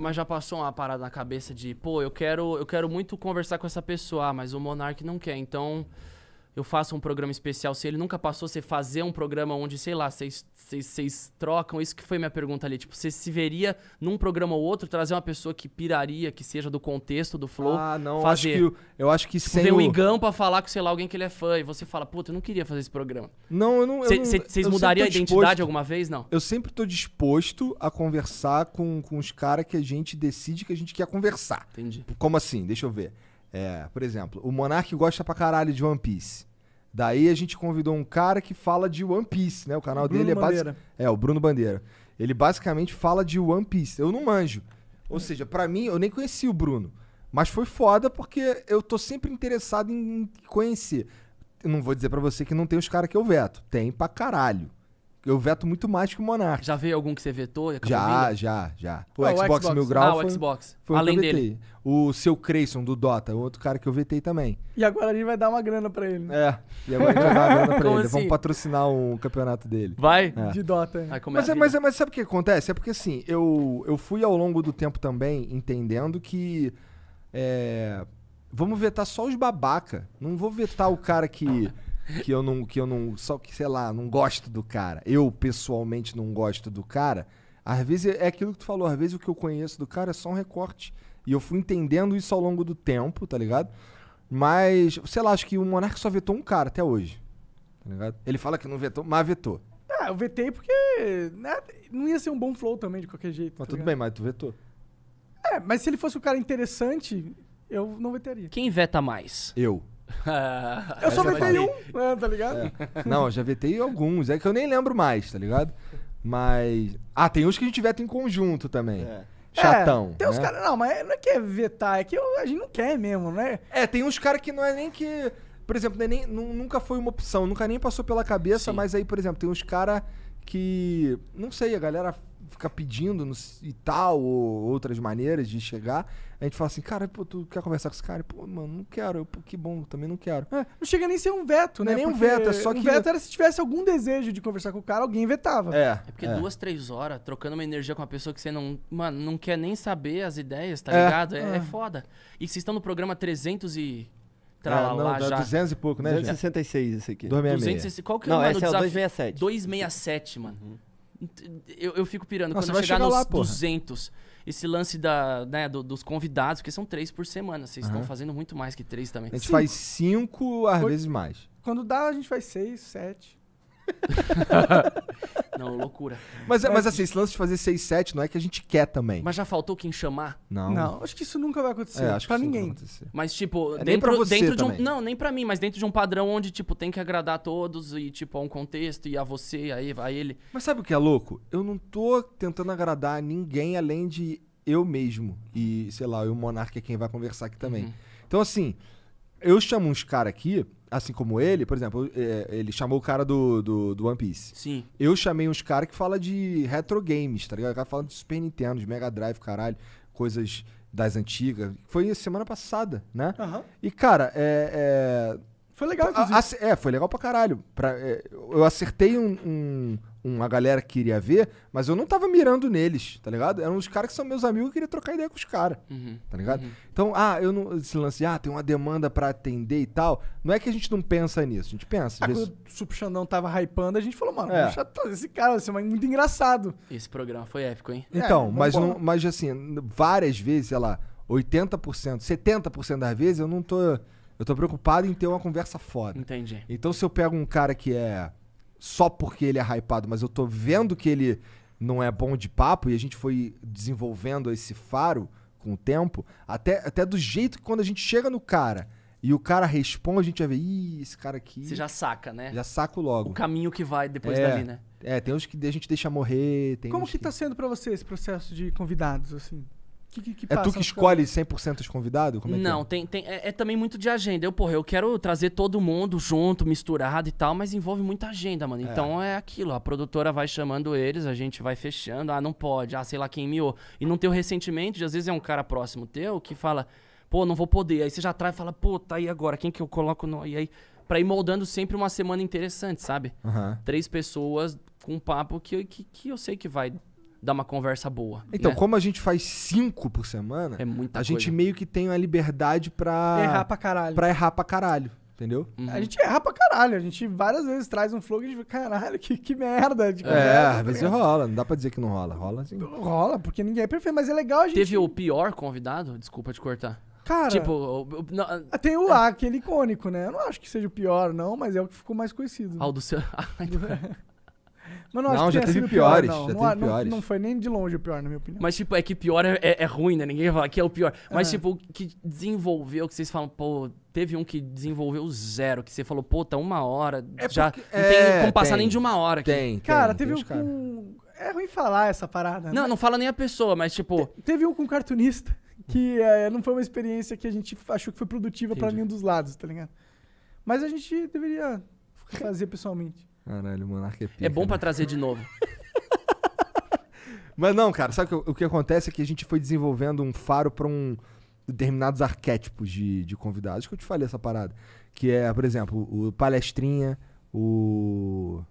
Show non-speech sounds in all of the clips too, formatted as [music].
Mas já passou uma parada na cabeça de, pô, eu quero, eu quero muito conversar com essa pessoa, ah, mas o Monark não quer. Então, eu faço um programa especial, se ele nunca passou, você fazer um programa onde, sei lá, vocês trocam, isso que foi minha pergunta ali, tipo, você se veria num programa ou outro trazer uma pessoa que piraria, que seja do contexto, do flow, Ah, não, fazer. Acho que, eu acho que tipo, sem vem o... um Igão pra falar com, sei lá, alguém que ele é fã, e você fala, puta, eu não queria fazer esse programa. Não, eu não... Vocês mudariam a identidade alguma vez, não? Eu sempre tô disposto a conversar com, com os caras que a gente decide que a gente quer conversar. Entendi. Como assim? Deixa eu ver. É, por exemplo, o Monark gosta pra caralho de One Piece. Daí a gente convidou um cara que fala de One Piece, né? O canal dele é basic... É, o Bruno Bandeira. Ele basicamente fala de One Piece. Eu não manjo. Ou é. seja, para mim, eu nem conheci o Bruno. Mas foi foda porque eu tô sempre interessado em conhecer. Eu não vou dizer para você que não tem os caras que eu veto. Tem pra caralho eu veto muito mais que o Monark. Já veio algum que você vetou? já, vindo? já, já. O, ah, Xbox, o Xbox Mil Grau ah, o Xbox. foi Além que eu vetei. Dele. O seu Creyson do Dota, outro cara que eu vetei também. E agora a gente vai dar uma grana pra ele. É, e agora a gente vai dar uma grana pra ele. Assim? Vamos patrocinar um campeonato dele. Vai? É. De Dota. É. Aí mas, é, mas, é, mas sabe o que acontece? É porque assim, eu, eu fui ao longo do tempo também entendendo que... É, vamos vetar só os babaca. Não vou vetar o cara que que eu não, que eu não, só que sei lá, não gosto do cara. Eu pessoalmente não gosto do cara. Às vezes é aquilo que tu falou, às vezes o que eu conheço do cara é só um recorte. E eu fui entendendo isso ao longo do tempo, tá ligado? Mas, sei lá, acho que o monarca só vetou um cara até hoje. Tá ligado? Ele fala que não vetou, mas vetou. Ah, eu vetei porque né, não ia ser um bom flow também, de qualquer jeito. Mas tá tudo bem, mas tu vetou. É, mas se ele fosse um cara interessante, eu não vetaria. Quem veta mais? Eu. [laughs] eu só vetei um, né, tá ligado? É. [laughs] Não, eu já vetei alguns. É que eu nem lembro mais, tá ligado? Mas. Ah, tem uns que a gente veta em conjunto também. É. Chatão. É, tem né? uns caras. Não, mas não é que é vetar, é que eu, a gente não quer mesmo, né? É, tem uns caras que não é nem que. Por exemplo, é nem, nunca foi uma opção, nunca nem passou pela cabeça, Sim. mas aí, por exemplo, tem uns caras que. Não sei, a galera ficar pedindo no, e tal, ou outras maneiras de chegar. A gente fala assim, cara, pô, tu quer conversar com esse cara? Pô, mano, não quero. Eu, pô, que bom, também não quero. É, não chega nem a ser um veto, né? É nem um veto, é só que. Um veto era se tivesse algum desejo de conversar com o cara, alguém vetava. É. É porque é. duas, três horas trocando uma energia com uma pessoa que você não. Mano, não quer nem saber as ideias, tá é. ligado? É, é ah. foda. E vocês estão no programa 300 e. Tralala, é, não, já. 200 e pouco, né? 266 esse aqui. 266. Qual que é o Não, mano, esse é o 267. 267, mano. Uhum. Eu, eu fico pirando. Nossa, Quando chegar, chegar, nos lá, 200, esse lance da, né, do, dos convidados, porque são três por semana. Vocês uhum. estão fazendo muito mais que três também. A gente faz cinco, às vezes mais. Quando dá, a gente faz seis, sete. [laughs] não, loucura. Mas, mas assim, esse lance de fazer 6, 7 não é que a gente quer também. Mas já faltou quem chamar? Não. Não, acho que isso nunca vai acontecer. É, acho pra ninguém. Mas, tipo, é, dentro, você dentro de um. Não, nem pra mim, mas dentro de um padrão onde, tipo, tem que agradar a todos e, tipo, a um contexto e a você, a, Eva, a ele. Mas sabe o que é louco? Eu não tô tentando agradar ninguém além de eu mesmo. E, sei lá, o monarca é quem vai conversar aqui também. Uhum. Então, assim, eu chamo uns caras aqui assim como ele, por exemplo, é, ele chamou o cara do, do, do One Piece. Sim. Eu chamei uns caras que fala de retro games, tá ligado? O cara falando de Super Nintendo, de Mega Drive, caralho, coisas das antigas. Foi semana passada, né? Uhum. E, cara, é, é, foi legal, inclusive. é, foi legal pra caralho. Pra, é, eu acertei um, um, uma galera que queria ver, mas eu não tava mirando neles, tá ligado? Eram os caras que são meus amigos e queria trocar ideia com os caras, uhum, tá ligado? Uhum. Então, ah, eu não, esse lance, ah, tem uma demanda pra atender e tal. Não é que a gente não pensa nisso, a gente pensa. Ah, vezes... Quando o Sup Xandão tava hypando, a gente falou, mano, é. esse cara, assim, mas é muito engraçado. Esse programa foi épico, hein? Então, é, mas, não, mas assim, várias vezes, sei lá, 80%, 70% das vezes eu não tô eu tô preocupado em ter uma conversa foda. Entendi. Então se eu pego um cara que é só porque ele é hypado, mas eu tô vendo que ele não é bom de papo e a gente foi desenvolvendo esse faro com o tempo, até, até do jeito que quando a gente chega no cara e o cara responde, a gente vai ver, ih, esse cara aqui. Você já saca, né? Já saco logo. O caminho que vai depois é, dali, né? É, tem uns que a gente deixa morrer. Como que, que tá sendo para você esse processo de convidados, assim? Que, que, que é tu que escolhe 100% os convidados? Como é, é? não, é? Tem, tem, é, é, também muito de agenda. Eu, porra, eu quero trazer todo mundo junto, misturado e tal, mas envolve muita agenda, mano. É. Então é aquilo, a produtora vai chamando eles, a gente vai fechando. Ah, não pode, ah, sei lá quem miou. E não tem o ressentimento, de, às vezes é um cara próximo teu que fala, pô, não vou poder. Aí você já traz e fala, pô, tá aí agora, quem que eu coloco? No... E aí, pra ir moldando sempre uma semana interessante, sabe? Uhum. Três pessoas com um papo que, que, que eu sei que vai dar uma conversa boa. Então, né? como a gente faz cinco por semana, é muita a coisa. gente meio que tem a liberdade pra. Errar pra caralho. Pra errar pra caralho. Entendeu? Uhum. A gente erra pra caralho. A gente várias vezes traz um flow e a gente fala, caralho, que, que merda. De tipo, é, né? às vezes rola. Não dá pra dizer que não rola. Rola sim. Rola, porque ninguém é perfeito, mas é legal a gente. Teve o pior convidado? Desculpa te cortar. Cara, tipo, não, ah, tem o A, é. aquele icônico, né? Eu não acho que seja o pior, não, mas é o que ficou mais conhecido. Ah, o do seu. [laughs] [laughs] Mas não, não acho já teve piores. Pior, não. Já não, teve não, piores. Não foi nem de longe o pior, na minha opinião. Mas, tipo, é que pior é, é, é ruim, né? Ninguém vai falar que é o pior. Mas, é. tipo, que desenvolveu, que vocês falam, pô, teve um que desenvolveu zero, que você falou, pô, tá uma hora. É já porque... não tem é, como passar tem, nem de uma hora aqui. Tem. Cara, tem, teve um cara. com. É ruim falar essa parada. Não, mas... Né? não fala nem a pessoa, mas, tipo. Te, teve um com cartunista [laughs] que é, não foi uma experiência que a gente achou que foi produtiva para nenhum dos lados, tá ligado? Mas a gente deveria fazer pessoalmente. Caralho, Monark é pica, É bom né? pra trazer de novo. [laughs] Mas não, cara, sabe o que, o que acontece é que a gente foi desenvolvendo um faro pra um determinados arquétipos de, de convidados que eu te falei essa parada. Que é, por exemplo, o palestrinha, o,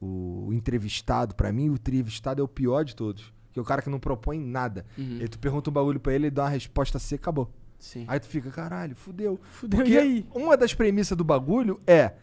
o entrevistado. para mim, o entrevistado é o pior de todos. Que é o cara que não propõe nada. Uhum. E tu pergunta um bagulho pra ele, ele dá uma resposta seca, acabou. Sim. Aí tu fica, caralho, fudeu. Fudeu, Porque e aí? Uma das premissas do bagulho é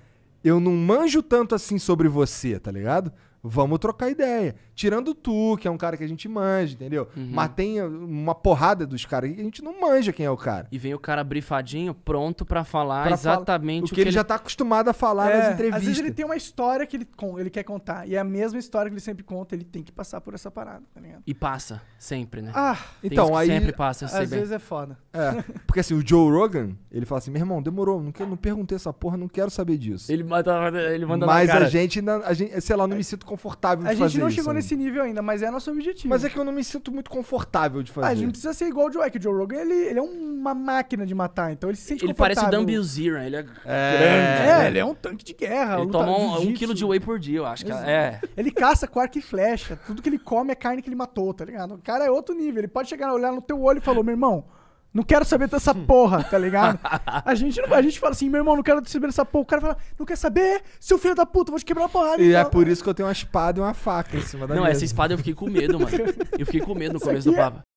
eu não manjo tanto assim sobre você, tá ligado? vamos trocar ideia. Tirando tu, que é um cara que a gente manja, entendeu? Uhum. Mas tem uma porrada dos caras que a gente não manja quem é o cara. E vem o cara brifadinho, pronto para falar pra exatamente o, que que, ele, já tá acostumado a falar é, nas entrevistas. Às vezes ele tem uma história que ele, ele quer contar, e é a mesma história que ele sempre conta, ele tem que passar por essa parada, tá ligado? E passa, sempre, né? Ah, tem então aí. Sempre passa, Às bem. vezes é foda. É, porque assim, o Joe Rogan, ele fala assim: meu irmão, demorou, não, quero, não perguntei essa porra, não quero saber disso. Ele manda, ele manda Mas a gente, a gente, sei lá, não me sinto confortável de a fazer. A gente não chegou nesse nível ainda, mas é nosso objetivo. Mas é que eu não me sinto muito confortável de fazer. Ah, a gente precisa ser igual o Joe, é que o Joe Rogan ele, ele é uma máquina de matar, então ele se sente ele confortável. Ele parece o Dumbbell Zero, ele é, é grande. É, ele é um tanque de guerra. Ele toma um, um quilo de whey por dia, eu acho. Que é. Ele caça com arco e flecha. Tudo que ele come é carne que ele matou, tá ligado? O cara é outro nível. Ele pode chegar, olhar no teu olho e falar, meu irmão não quero saber dessa hum. porra, tá ligado? A gente, não, a gente fala assim, meu irmão, não quero saber dessa porra. O cara fala, não quer saber? Seu filho da puta, vou te quebrar a porrada. E é então. por isso que eu tenho uma espada e uma faca em cima da Não, mesa. essa espada eu fiquei com medo, mano. Eu fiquei com medo no começo do é papo.